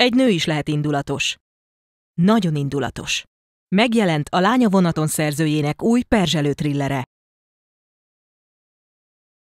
Egy nő is lehet indulatos. Nagyon indulatos. Megjelent a lánya vonaton szerzőjének új perzselő trillere,